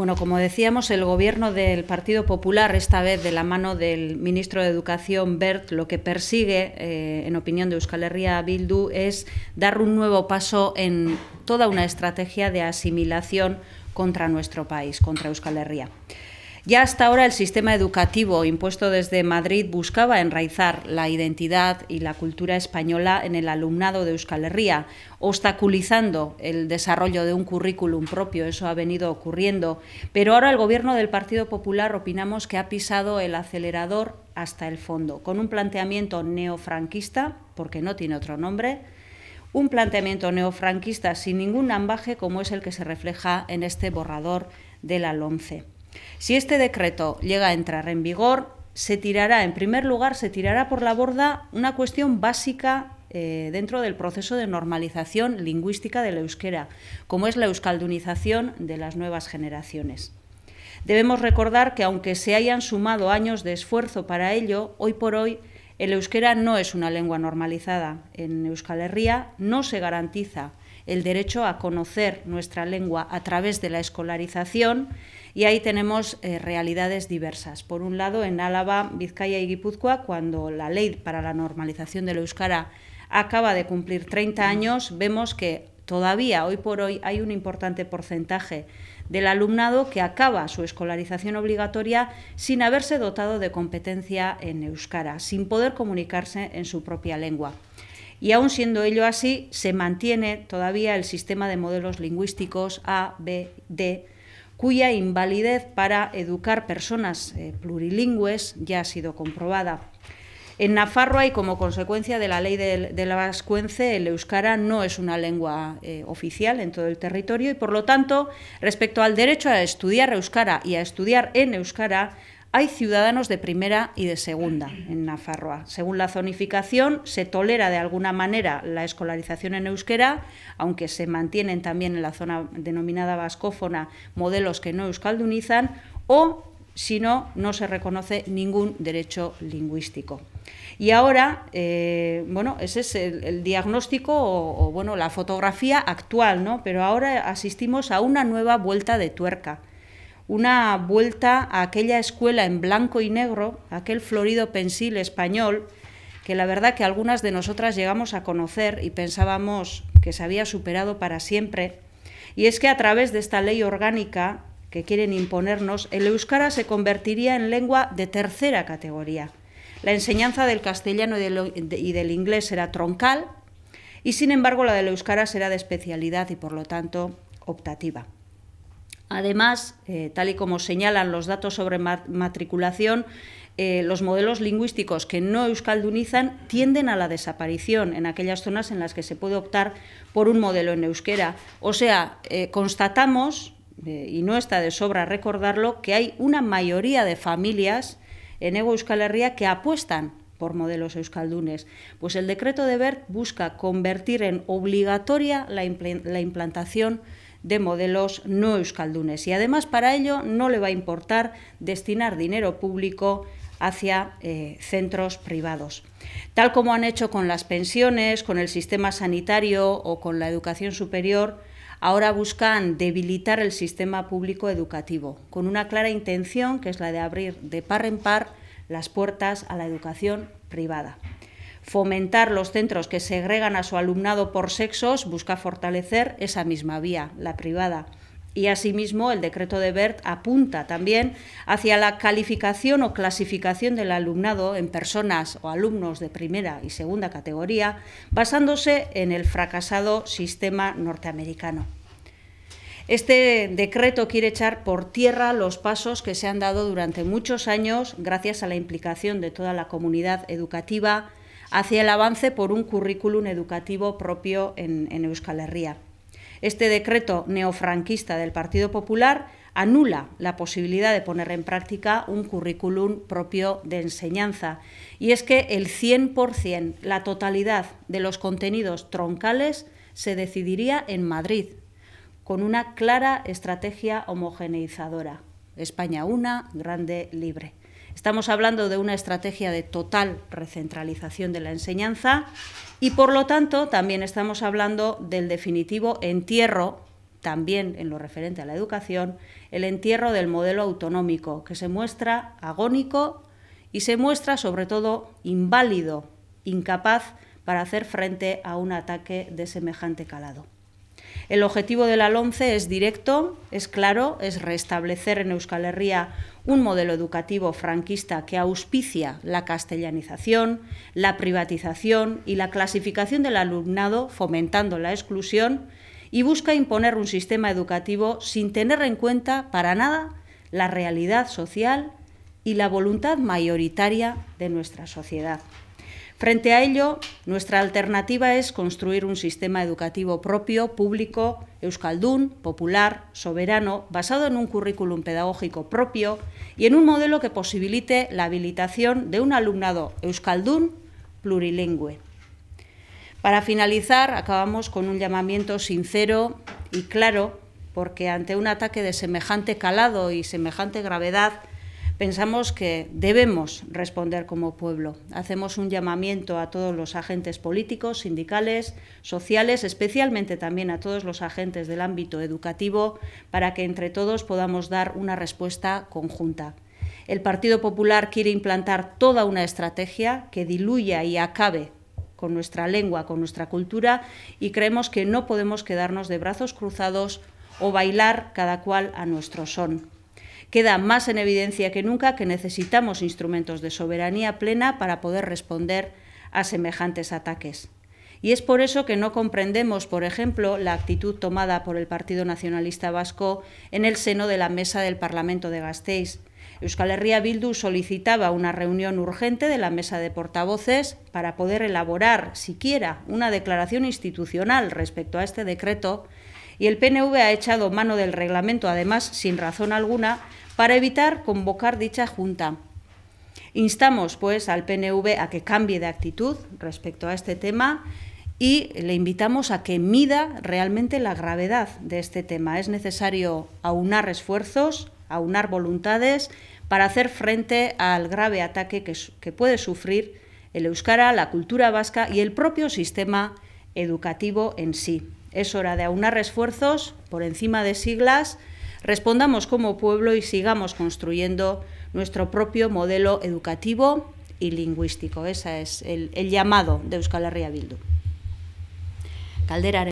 Bueno, como decíamos, el gobierno del Partido Popular, esta vez de la mano del ministro de Educación, Bert, lo que persigue, eh, en opinión de Euskal Herria Bildu, es dar un nuevo paso en toda una estrategia de asimilación contra nuestro país, contra Euskal Herria. Ya hasta ahora el sistema educativo impuesto desde Madrid buscaba enraizar la identidad y la cultura española en el alumnado de Euskal Herria, obstaculizando el desarrollo de un currículum propio. Eso ha venido ocurriendo. Pero ahora el Gobierno del Partido Popular opinamos que ha pisado el acelerador hasta el fondo, con un planteamiento neofranquista, porque no tiene otro nombre, un planteamiento neofranquista sin ningún ambaje como es el que se refleja en este borrador de la LOMCE. Si este decreto llega a entrar en vigor, se tirará, en primer lugar, se tirará por la borda una cuestión básica eh, dentro del proceso de normalización lingüística del euskera, como es la euskaldunización de las nuevas generaciones. Debemos recordar que, aunque se hayan sumado años de esfuerzo para ello, hoy por hoy el euskera no es una lengua normalizada. En Euskal Herria no se garantiza el derecho a conocer nuestra lengua a través de la escolarización y ahí tenemos eh, realidades diversas. Por un lado, en Álava, Vizcaya y Guipúzcoa, cuando la ley para la normalización del euskara acaba de cumplir 30 años, vemos que todavía hoy por hoy hay un importante porcentaje del alumnado que acaba su escolarización obligatoria sin haberse dotado de competencia en euskara, sin poder comunicarse en su propia lengua. Y aún siendo ello así, se mantiene todavía el sistema de modelos lingüísticos A, B, D, cuya invalidez para educar personas eh, plurilingües ya ha sido comprobada. En Nafarroa y como consecuencia de la ley de, la Vascuence, el euskara no es una lengua eh, oficial en todo el territorio y, por lo tanto, respecto al derecho a estudiar euskara y a estudiar en euskara, hay ciudadanos de primera y de segunda en Nafarroa. Según la zonificación, se tolera de alguna manera la escolarización en euskera, aunque se mantienen también en la zona denominada vascófona modelos que no euskaldunizan, o si no, no se reconoce ningún derecho lingüístico. Y ahora, eh, bueno, ese es el, diagnóstico o, o, bueno, la fotografía actual, ¿no? Pero ahora asistimos a una nueva vuelta de tuerca una vuelta a aquella escuela en blanco y negro, aquel florido pensil español, que la verdad que algunas de nosotras llegamos a conocer y pensábamos que se había superado para siempre. Y es que a través de esta ley orgánica que quieren imponernos, el euskara se convertiría en lengua de tercera categoría. La enseñanza del castellano y del, inglés era troncal y sin embargo la del euskara será de especialidad y por lo tanto optativa. Además, eh, tal y como señalan los datos sobre matriculación, eh, los modelos lingüísticos que no euskaldunizan tienden a la desaparición en aquellas zonas en las que se puede optar por un modelo en euskera. O sea, eh, constatamos, y no está de sobra recordarlo, que hay una mayoría de familias en Ego Euskal Herria que apuestan por modelos euskaldunes. Pues el decreto de BERT busca convertir en obligatoria la, la implantación de modelos no euskaldunes. Y además para ello no le va a importar destinar dinero público hacia eh, centros privados. Tal como han hecho con las pensiones, con el sistema sanitario o con la educación superior, ahora buscan debilitar el sistema público educativo, con una clara intención que es la de abrir de par en par las puertas a la educación privada fomentar los centros que segregan a su alumnado por sexos busca fortalecer esa misma vía, la privada. Y asimismo, el decreto de BERT apunta también hacia la calificación o clasificación del alumnado en personas o alumnos de primera y segunda categoría, basándose en el fracasado sistema norteamericano. Este decreto quiere echar por tierra los pasos que se han dado durante muchos años gracias a la implicación de toda la comunidad educativa, hacia el avance por un currículum educativo propio en, Euskal Herria. Este decreto neofranquista del Partido Popular anula la posibilidad de poner en práctica un currículum propio de enseñanza. Y es que el 100%, la totalidad de los contenidos troncales se decidiría en Madrid, con una clara estrategia homogeneizadora. España una, grande, libre. Estamos hablando de una estrategia de total recentralización de la enseñanza y, por lo tanto, también estamos hablando del definitivo entierro, también en lo referente a la educación, el entierro del modelo autonómico, que se muestra agónico y se muestra, sobre todo, inválido, incapaz para hacer frente a un ataque de semejante calado. El objetivo de la LOMCE es directo, es claro, es restablecer en Euskal Herria un modelo educativo franquista que auspicia la castellanización, la privatización y la clasificación del alumnado, fomentando la exclusión, y busca imponer un sistema educativo sin tener en cuenta para nada la realidad social y la voluntad mayoritaria de nuestra sociedad. Frente a ello, nuestra alternativa es construir un sistema educativo propio, público, euskaldún, popular, soberano, basado en un currículum pedagógico propio y en un modelo que posibilite la habilitación de un alumnado euskaldún plurilingüe. Para finalizar, acabamos con un llamamiento sincero y claro, porque ante un ataque de semejante calado y semejante gravedad, pensamos que debemos responder como pueblo. Hacemos un llamamiento a todos los agentes políticos, sindicales, sociales, especialmente también a todos los agentes del ámbito educativo, para que entre todos podamos dar una respuesta conjunta. El Partido Popular quiere implantar toda una estrategia que diluya y acabe con nuestra lengua, con nuestra cultura, y creemos que no podemos quedarnos de brazos cruzados o bailar cada cual a nuestro son. Queda más en evidencia que nunca que necesitamos instrumentos de soberanía plena para poder responder a semejantes ataques. Y es por eso que no comprendemos, por ejemplo, la actitud tomada por el Partido Nacionalista Vasco en el seno de la mesa del Parlamento de Gasteiz. Euskal Herria Bildu solicitaba una reunión urgente de la mesa de portavoces para poder elaborar, siquiera, una declaración institucional respecto a este decreto y el PNV ha echado mano del reglamento, además, sin razón alguna, para evitar convocar dicha junta. Instamos, pues, al PNV a que cambie de actitud respecto a este tema y le invitamos a que mida realmente la gravedad de este tema. Es necesario aunar esfuerzos, aunar voluntades para hacer frente al grave ataque que, que puede sufrir el euskara, la cultura vasca y el propio sistema educativo en sí. Es hora de aunar esfuerzos por encima de siglas, respondamos como pueblo y sigamos construyendo nuestro propio modelo educativo y lingüístico. Ese es el, llamado de Euskal Herria Bildu.